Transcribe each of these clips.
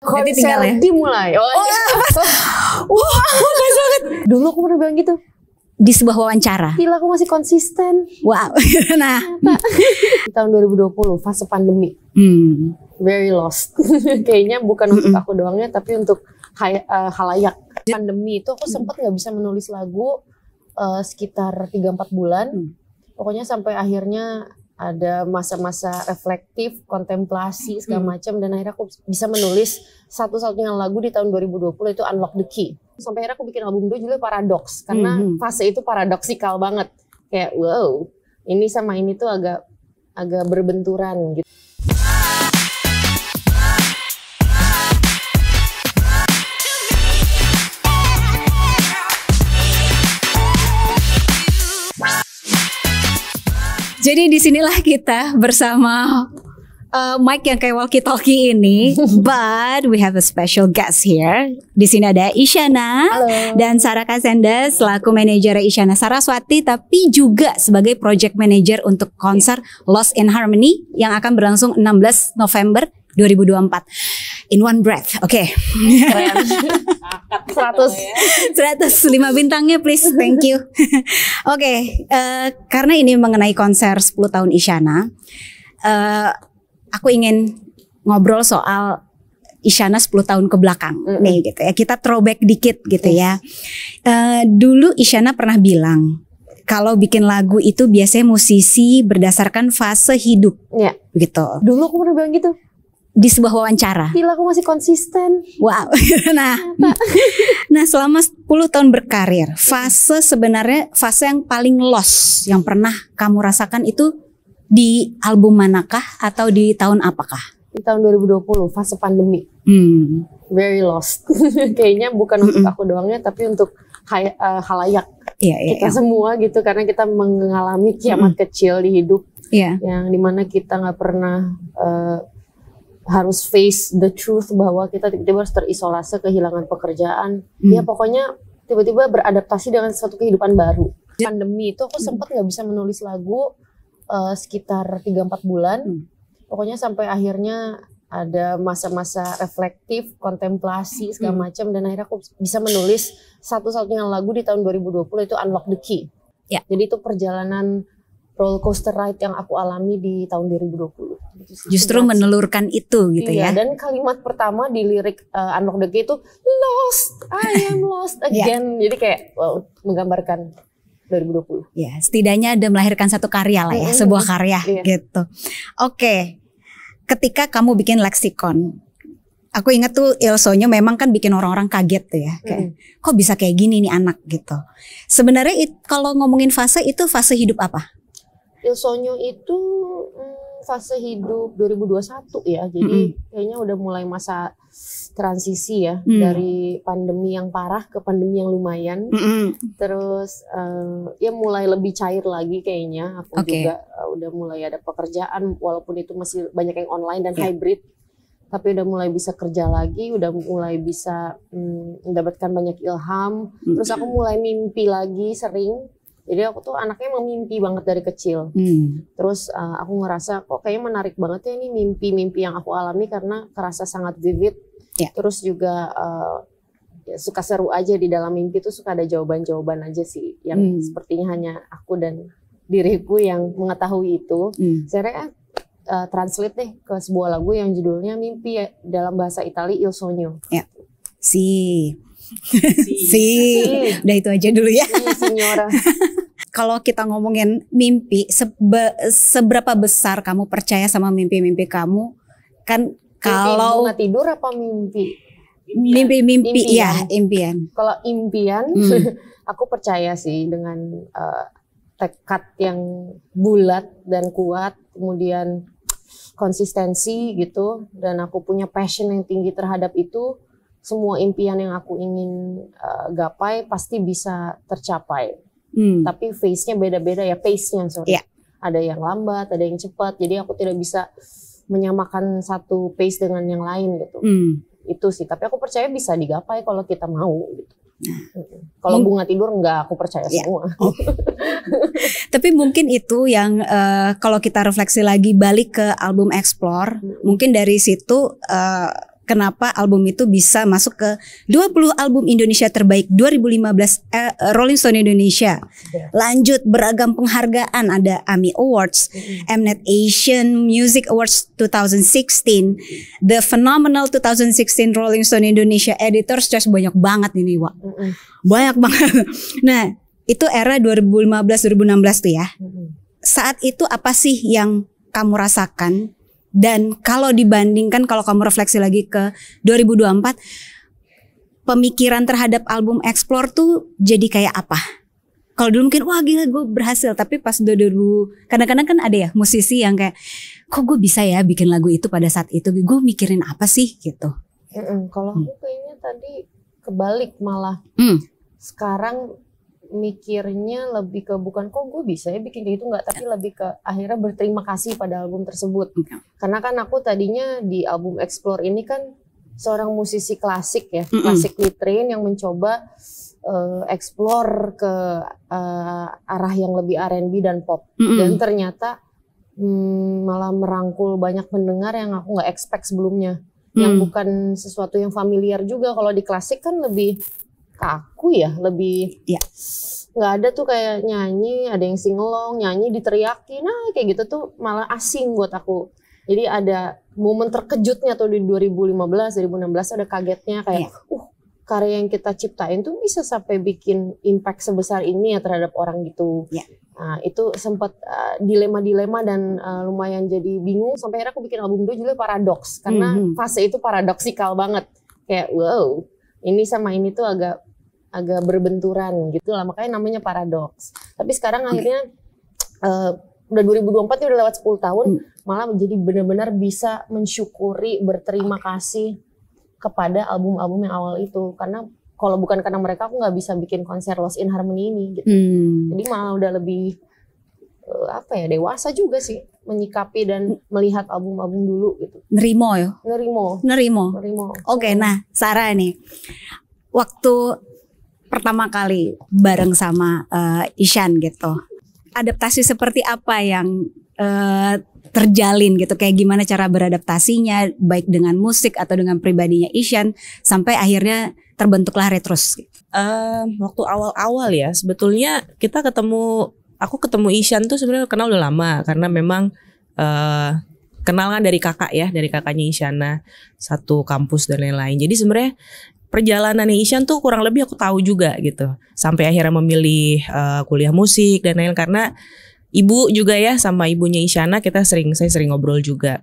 konser Jadi tinggal ya? dimulai. Oh, oh iya. wah, wah oh, pas banget. Dulu aku pernah bilang gitu di sebuah wawancara. Gila aku masih konsisten. Wow. nah, tahun 2020 fase pandemi. Hmm. Very lost. Kayaknya bukan untuk aku doangnya tapi untuk hay uh, eh, halayak. Pandemi itu aku sempat nggak bisa menulis lagu uh, sekitar 3 4 bulan. Hmm. Pokoknya sampai akhirnya ada masa-masa reflektif, kontemplasi segala hmm. macam dan akhirnya aku bisa menulis satu-satunya lagu di tahun 2020 itu Unlock the Key. Sampai akhirnya aku bikin album dulu juga paradoks karena hmm, hmm. fase itu paradoksikal banget. Kayak wow, ini sama ini tuh agak agak berbenturan gitu. Jadi disinilah kita bersama uh, eh, Mike yang kayak walkie talkie ini, but we have a special guest here. Di sini ada Isyana Halo. dan Sarah Kasenda selaku manajer Isyana Saraswati, tapi juga sebagai project manager untuk konser Lost in Harmony yang akan berlangsung 16 November 2024 in one breath. Oke. Okay. 100 105 bintangnya please. Thank you. Oke, okay, uh, eh, karena ini mengenai konser 10 tahun Isyana, uh, aku ingin ngobrol soal Isyana 10 tahun ke belakang mm -hmm. nih gitu ya. Kita throwback dikit gitu ya. Uh, dulu Isyana pernah bilang kalau bikin lagu itu biasanya musisi berdasarkan fase hidup. Iya. Gitu. Dulu aku pernah bilang gitu di sebuah wawancara. Gila aku masih konsisten. Wow. nah. nah, selama 10 tahun berkarir, fase sebenarnya fase yang paling loss yang pernah kamu rasakan itu di album manakah atau di tahun apakah? Di tahun 2020, fase pandemi. Hmm. Very lost. Kayaknya bukan untuk aku doangnya tapi untuk hay, uh, eh, halayak. Iya, iya. kita iya. semua gitu karena kita mengalami kiamat kecil di hidup. Yeah. Yang dimana kita nggak pernah uh, harus face the truth bahwa kita tiba-tiba harus terisolasi kehilangan pekerjaan ya, hmm. ya pokoknya tiba-tiba beradaptasi dengan suatu kehidupan baru ya. pandemi itu aku sempat nggak bisa menulis lagu uh, sekitar 3-4 bulan hmm. pokoknya sampai akhirnya ada masa-masa reflektif kontemplasi segala hmm. macam dan akhirnya aku bisa menulis satu-satunya lagu di tahun 2020 itu Unlock the Key ya. jadi itu perjalanan roller coaster ride yang aku alami di tahun 2020. Gitu Justru menelurkan itu gitu iya, ya. Dan kalimat pertama di lirik uh, Unlock the Gate itu lost, I am lost iya. again. yeah. Jadi kayak wow, menggambarkan 2020. Ya, setidaknya ada melahirkan satu karya lah ya, sebuah karya yeah. gitu. Oke. Okay. Ketika kamu bikin leksikon, aku ingat tuh ilsonya memang kan bikin orang-orang kaget tuh ya, kayak mm kok bisa kayak gini nih anak gitu. Sebenarnya kalau ngomongin fase itu fase hidup apa? Ilsonyo itu mm, fase hidup 2021 ya. Jadi mm kayaknya udah mulai masa transisi ya mm dari pandemi yang parah ke pandemi yang lumayan. Mm -hmm. Terus uh, ya mulai lebih cair lagi kayaknya. Aku okay. juga uh, udah mulai ada pekerjaan walaupun itu masih banyak yang online dan yeah. hybrid tapi udah mulai bisa kerja lagi, udah mulai bisa hmm, mendapatkan banyak ilham. Mm. Terus aku mulai mimpi lagi sering jadi aku tuh anaknya emang mimpi banget dari kecil. Hmm. Terus uh, aku ngerasa kok kayaknya menarik banget ya ini mimpi-mimpi yang aku alami karena kerasa sangat vivid. Yeah. Terus juga uh, suka seru aja di dalam mimpi tuh suka ada jawaban-jawaban aja sih yang hmm. sepertinya hanya aku dan diriku yang mengetahui itu. Hmm. Saya uh, translate deh ke sebuah lagu yang judulnya Mimpi ya, dalam bahasa Italia Il Sogno. Yeah. Si si. si. Iya. Udah itu aja dulu ya. Iya, kalau kita ngomongin mimpi, sebe seberapa besar kamu percaya sama mimpi-mimpi kamu? Kan kalau mimpi tidur apa mimpi? Mimpi-mimpi ya, impian. Kalau impian, hmm. aku percaya sih dengan uh, tekad yang bulat dan kuat, kemudian konsistensi gitu, dan aku punya passion yang tinggi terhadap itu semua impian yang aku ingin uh, gapai pasti bisa tercapai. Hmm. Tapi face-nya beda-beda ya, pace-nya sorry. Yeah. Ada yang lambat, ada yang cepat. Jadi aku tidak bisa menyamakan satu pace dengan yang lain gitu. Hmm. Itu sih. Tapi aku percaya bisa digapai kalau kita mau gitu. Nah. Kalau bunga tidur enggak, aku percaya ya. semua. Oh. Tapi mungkin itu yang uh, kalau kita refleksi lagi balik ke album Explore, hmm. mungkin dari situ uh, kenapa album itu bisa masuk ke 20 album Indonesia terbaik 2015 eh, Rolling Stone Indonesia. Lanjut beragam penghargaan ada AMI Awards, Mnet Asian Music Awards 2016, The Phenomenal 2016 Rolling Stone Indonesia Editors Choice banyak banget ini, Wak. Banyak banget. Nah, itu era 2015 2016 tuh ya. Saat itu apa sih yang kamu rasakan dan kalau dibandingkan kalau kamu refleksi lagi ke 2024 pemikiran terhadap album Explore tuh jadi kayak apa? Kalau dulu mungkin wah gila gue berhasil tapi pas 2000 kadang-kadang kan ada ya musisi yang kayak kok gue bisa ya bikin lagu itu pada saat itu gue mikirin apa sih gitu. Mm -mm, kalau hmm. aku kayaknya tadi kebalik malah. Mm. Sekarang mikirnya lebih ke bukan kok gue bisa ya bikin kayak gitu nggak tapi ya. lebih ke akhirnya berterima kasih pada album tersebut ya. karena kan aku tadinya di album Explore ini kan seorang musisi klasik ya klasik literin yang mencoba uh, explore ke uh, arah yang lebih R&B dan pop dan ternyata hmm, malah merangkul banyak pendengar yang aku nggak expect sebelumnya yang mm. bukan sesuatu yang familiar juga. Kalau di klasik kan lebih kaku ya lebih ya nggak ada tuh kayak nyanyi ada yang singelong nyanyi diteriakin nah kayak gitu tuh malah asing buat aku jadi ada momen terkejutnya tuh di 2015 2016 ada kagetnya kayak ya. uh karya yang kita ciptain tuh bisa sampai bikin impact sebesar ini ya terhadap orang gitu ya. Nah, itu sempat uh, eh, dilema-dilema dan uh, lumayan jadi bingung sampai akhirnya aku bikin album tuh juga paradoks karena mm -hmm. fase itu paradoksikal banget kayak wow ini sama ini tuh agak agak berbenturan gitu lah makanya namanya paradoks tapi sekarang hmm. akhirnya uh, udah 2024 ya udah lewat 10 tahun hmm. malah jadi benar-benar bisa mensyukuri berterima kasih kepada album-album yang awal itu karena kalau bukan karena mereka aku nggak bisa bikin konser Lost in Harmony ini gitu. Hmm. Jadi malah udah lebih eh, apa ya dewasa juga sih menyikapi dan hmm. melihat album-album dulu gitu. Nerimo ya. Nerimo. Nerimo. Nerimo. Oke, okay, nah Sarah nih. Waktu pertama kali bareng sama uh, Ishan gitu. Adaptasi seperti apa yang uh, terjalin gitu kayak gimana cara beradaptasinya baik dengan musik atau dengan pribadinya Ishan sampai akhirnya terbentuklah Retros. Uh, gitu? waktu awal-awal ya sebetulnya kita ketemu aku ketemu Ishan tuh sebenarnya kenal udah lama karena memang uh, eh, kenal dari kakak ya dari kakaknya Isyana satu kampus dan lain-lain jadi sebenarnya perjalanan Isyan tuh kurang lebih aku tahu juga gitu sampai akhirnya memilih uh, kuliah musik dan lain karena ibu juga ya sama ibunya Isyana kita sering saya sering ngobrol juga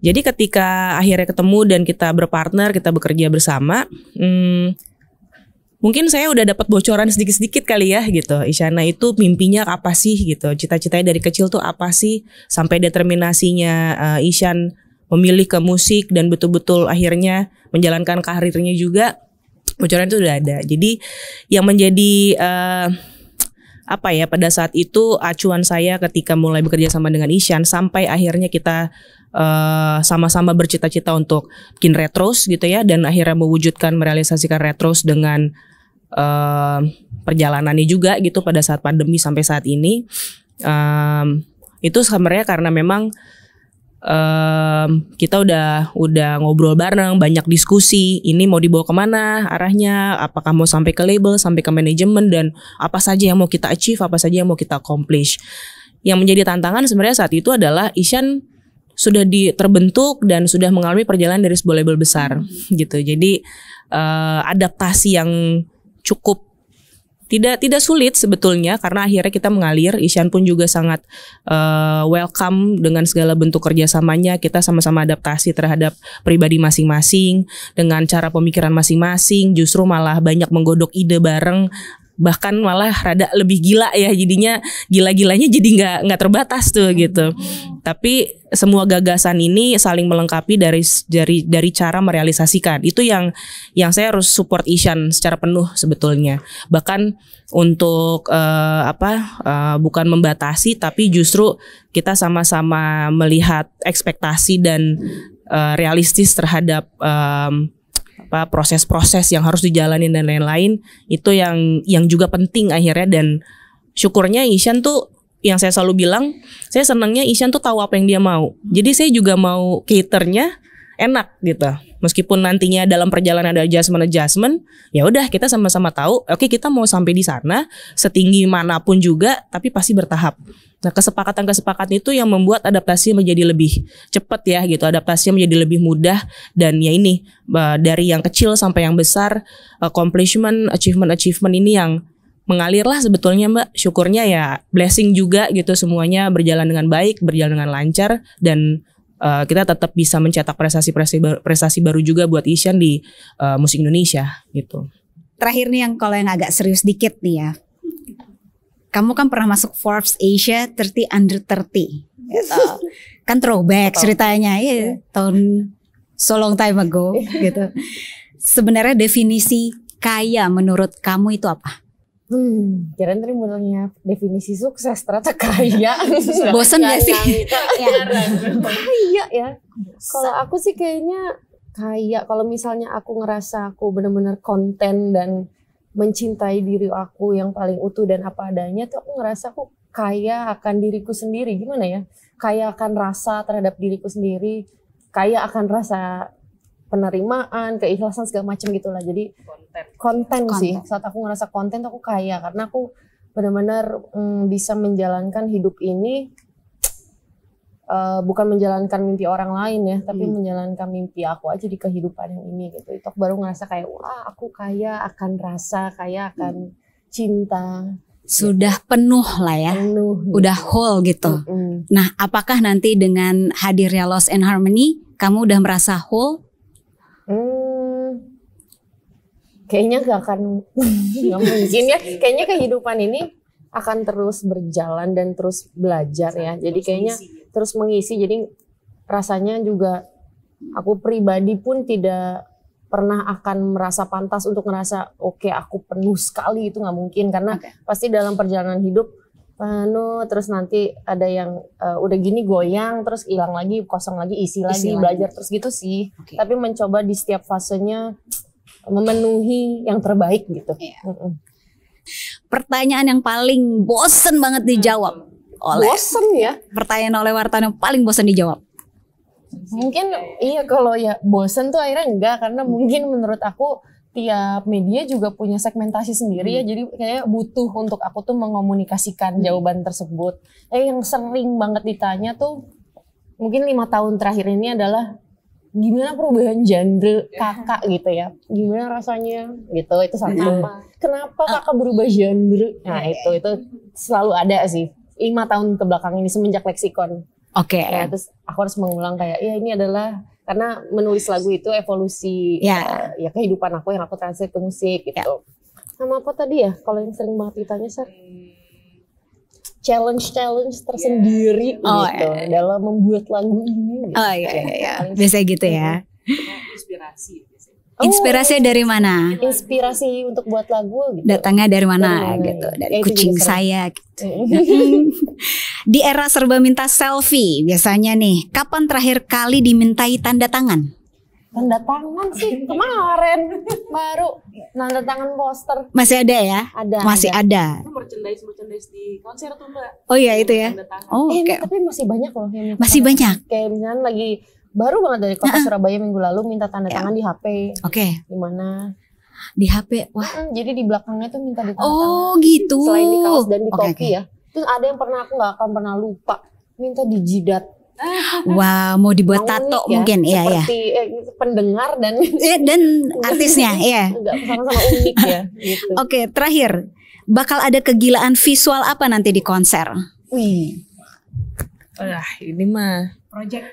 jadi ketika akhirnya ketemu dan kita berpartner kita bekerja bersama hmm, mungkin saya udah dapat bocoran sedikit-sedikit kali ya gitu. Isyana itu mimpinya apa sih gitu? Cita-citanya dari kecil tuh apa sih? Sampai determinasinya uh, Isyan memilih ke musik dan betul-betul akhirnya menjalankan karirnya juga bocoran itu udah ada. Jadi yang menjadi uh, apa ya pada saat itu acuan saya ketika mulai bekerja sama dengan Ishan sampai akhirnya kita sama eh, sama-sama bercita-cita untuk bikin retros gitu ya dan akhirnya mewujudkan merealisasikan retros dengan uh, perjalanannya juga gitu pada saat pandemi sampai saat ini um, itu sebenarnya karena memang um, kita udah udah ngobrol bareng, banyak diskusi. Ini mau dibawa kemana arahnya? Apakah mau sampai ke label, sampai ke manajemen dan apa saja yang mau kita achieve, apa saja yang mau kita accomplish. Yang menjadi tantangan sebenarnya saat itu adalah Ishan sudah di, terbentuk dan sudah mengalami perjalanan dari sebuah label besar gitu. Jadi uh, adaptasi yang cukup tidak tidak sulit sebetulnya karena akhirnya kita mengalir. Isyan pun juga sangat uh, welcome dengan segala bentuk kerjasamanya. Kita sama-sama adaptasi terhadap pribadi masing-masing dengan cara pemikiran masing-masing. Justru malah banyak menggodok ide bareng bahkan malah rada lebih gila ya jadinya gila-gilanya jadi nggak nggak terbatas tuh gitu tapi semua gagasan ini saling melengkapi dari dari dari cara merealisasikan. Itu yang yang saya harus support Ishan secara penuh sebetulnya. Bahkan untuk uh, apa uh, bukan membatasi tapi justru kita sama-sama melihat ekspektasi dan uh, realistis terhadap um, apa proses-proses yang harus dijalani dan lain-lain itu yang yang juga penting akhirnya dan syukurnya Ishan tuh yang saya selalu bilang, saya senangnya Isyan tuh tahu apa yang dia mau. Jadi saya juga mau caternya enak gitu. Meskipun nantinya dalam perjalanan ada adjustment-adjustment, ya udah kita sama-sama tahu, oke okay, kita mau sampai di sana setinggi manapun juga, tapi pasti bertahap. Nah, kesepakatan-kesepakatan itu yang membuat adaptasi menjadi lebih cepat ya gitu, adaptasi menjadi lebih mudah dan ya ini eh, dari yang kecil sampai yang besar eh, accomplishment, achievement-achievement ini yang mengalirlah sebetulnya Mbak. Syukurnya ya blessing juga gitu semuanya berjalan dengan baik, berjalan dengan lancar dan uh, kita tetap bisa mencetak prestasi-prestasi baru, juga buat Ishan di uh, musik Indonesia gitu. Terakhir nih yang kalau yang agak serius dikit nih ya. Kamu kan pernah masuk Forbes Asia 30 under 30. Gitu. kan throwback ceritanya ya tahun so long time ago iya. gitu. Sebenarnya definisi kaya menurut kamu itu apa? Hmm, kira tadi mulanya definisi sukses ternyata kaya. bosan gak sih? Iya, kaya ya. Kalau aku sih kayaknya kaya. Kalau misalnya aku ngerasa aku benar-benar konten dan mencintai diri aku yang paling utuh dan apa adanya tuh aku ngerasa aku kaya akan diriku sendiri. Gimana ya? Kaya akan rasa terhadap diriku sendiri. Kaya akan rasa penerimaan, keikhlasan segala macam gitulah. Jadi konten. konten sih saat aku ngerasa konten aku kaya karena aku benar-benar mm, bisa menjalankan hidup ini uh, bukan menjalankan mimpi orang lain ya tapi hmm. menjalankan mimpi aku aja di kehidupan yang ini gitu itu baru ngerasa kayak wah aku kaya akan rasa kaya akan hmm. cinta sudah penuh lah ya, penuh, gitu. udah whole gitu. Mm -hmm. Nah, apakah nanti dengan hadirnya Lost and Harmony, kamu udah merasa whole? Mm kayaknya gak akan nggak mungkin ya kayaknya kehidupan ini akan terus berjalan dan terus belajar ya jadi kayaknya terus mengisi jadi rasanya juga aku pribadi pun tidak pernah akan merasa pantas untuk ngerasa oke okay, aku penuh sekali itu nggak mungkin karena okay. pasti dalam perjalanan hidup penuh terus nanti ada yang uh, udah gini goyang terus hilang lagi kosong lagi isi, isi lagi lagi belajar terus gitu sih okay. tapi mencoba di setiap fasenya memenuhi yang terbaik gitu. Iya. Pertanyaan yang paling bosen banget dijawab oleh bosen ya? Pertanyaan oleh wartawan yang paling bosen dijawab. Mungkin iya kalau ya bosen tuh akhirnya enggak karena hmm. mungkin menurut aku tiap media juga punya segmentasi sendiri ya. hmm. ya jadi kayak butuh untuk aku tuh mengomunikasikan hmm. jawaban tersebut eh yang sering banget ditanya tuh mungkin lima tahun terakhir ini adalah gimana perubahan genre iya. kakak gitu ya gimana rasanya gitu itu satu kenapa, kenapa kakak ah. berubah genre nah itu itu selalu ada sih lima tahun kebelakang ini semenjak leksikon oke okay. ya, terus aku harus mengulang kayak ya ini adalah karena menulis lagu itu evolusi yeah. Ya. ya kehidupan aku yang aku translate ke musik gitu yeah. sama apa tadi ya kalau yang sering banget ditanya sir challenge-challenge tersendiri yeah. oh, gitu yeah. dalam membuat lagu ini. Gitu. Oh iya iya iya. Biasanya gitu ya. Iya. Inspirasi Oh, Inspirasi dari mana? Inspirasi untuk buat lagu gitu. Datangnya dari mana dari, gitu? Ya? Dari ya, kucing saya gitu. Di era serba minta selfie biasanya nih, kapan terakhir kali dimintai tanda tangan? tanda tangan sih kemarin baru nanda tangan poster masih ada ya ada masih ada, ada. Itu merchandise merchandise di konser tuh mbak oh iya itu ya oh eh, okay. tapi masih banyak loh yang masih banyak kayak misalnya lagi baru banget dari kota Surabaya minggu lalu minta tanda yeah. tangan di HP oke okay. mana? di HP wah hmm, jadi di belakangnya tuh minta di oh, tangan oh gitu selain di kaos dan di okay, okay. ya terus ada yang pernah aku nggak akan pernah lupa minta di jidat Wow, mau dibuat tato ya, mungkin ya ya. Eh, pendengar dan eh, dan artisnya ya. sama-sama unik ya gitu. Oke, okay, terakhir. Bakal ada kegilaan visual apa nanti di konser? Wih. Wah, ini mah project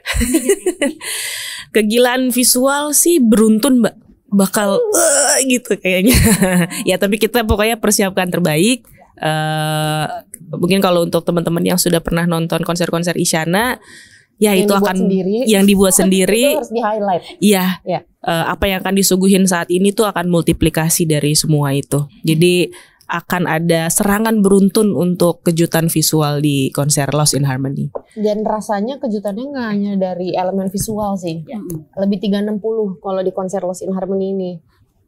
kegilaan visual sih beruntun, Mbak. Bakal uh, gitu kayaknya. ya, tapi kita pokoknya persiapkan terbaik. Uh, mungkin kalau untuk teman-teman yang sudah pernah nonton konser-konser Isyana ya yang itu akan sendiri. yang dibuat kan sendiri itu harus di highlight iya ya. uh, apa yang akan disuguhin saat ini tuh akan multiplikasi dari semua itu jadi akan ada serangan beruntun untuk kejutan visual di konser Lost in Harmony. Dan rasanya kejutannya nggak hanya dari elemen visual sih. Ya. Lebih 360 kalau di konser Lost in Harmony ini.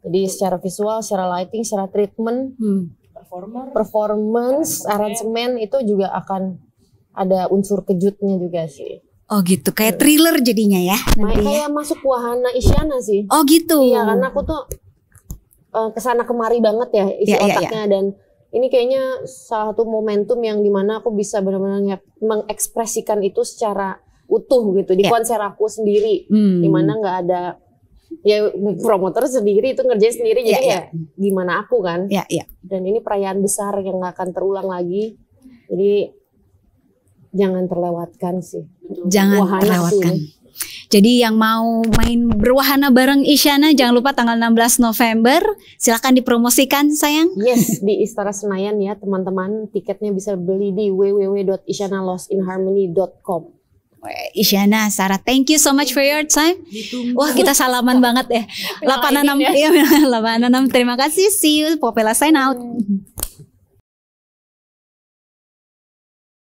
Jadi secara visual, secara lighting, secara treatment, hmm. performance, performance, aransemen iya. itu juga akan ada unsur kejutnya juga sih. Oh gitu, kayak iya. thriller jadinya ya? Nanti ya. kayak ya? masuk wahana Isyana sih. Oh gitu. Iya, karena aku tuh uh, kesana kemari banget ya isi yeah, iya, iya. otaknya yeah, dan ini kayaknya salah satu momentum yang dimana aku bisa benar-benar mengekspresikan itu secara utuh gitu di yeah. konser aku sendiri, hmm. dimana nggak ada ya promotor sendiri itu ngerjain sendiri jadi yeah, ya gimana aku kan? Iya yeah, Dan ini perayaan besar yang nggak akan terulang lagi, jadi jangan terlewatkan sih. Jangan Wahana terlewatkan. Sih. Jadi yang mau main berwahana bareng Isyana jangan lupa tanggal 16 November silahkan dipromosikan sayang. Yes, di Istora Senayan ya teman-teman. Tiketnya bisa beli di www.isyanalostinharmony.com. Isyana, Sarah, thank you so much for your time. Wah, kita salaman banget ya. 86 ya. 86 iya, terima kasih. See you. Popela sign out. Hmm.